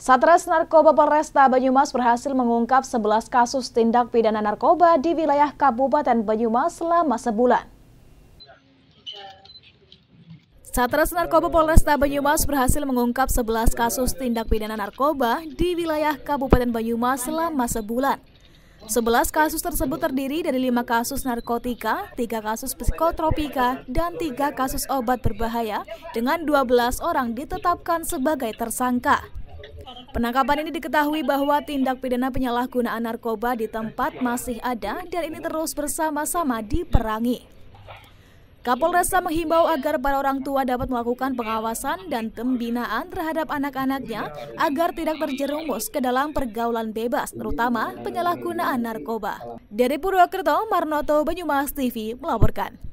Satres Narkoba Polresta Banyumas berhasil mengungkap 11 kasus tindak pidana narkoba di wilayah Kabupaten Banyumas selama sebulan. Satres Narkoba Polresta Banyumas berhasil mengungkap 11 kasus tindak pidana narkoba di wilayah Kabupaten Banyumas selama sebulan. 11 kasus tersebut terdiri dari 5 kasus narkotika, 3 kasus psikotropika, dan 3 kasus obat berbahaya dengan 12 orang ditetapkan sebagai tersangka. Penangkapan ini diketahui bahwa tindak pidana penyalahgunaan narkoba di tempat masih ada dan ini terus bersama-sama diperangi. Kapolresa menghimbau agar para orang tua dapat melakukan pengawasan dan pembinaan terhadap anak-anaknya agar tidak terjerumus ke dalam pergaulan bebas, terutama penyalahgunaan narkoba. Dari Purwokerto, Marnoto Banyumas TV melaporkan.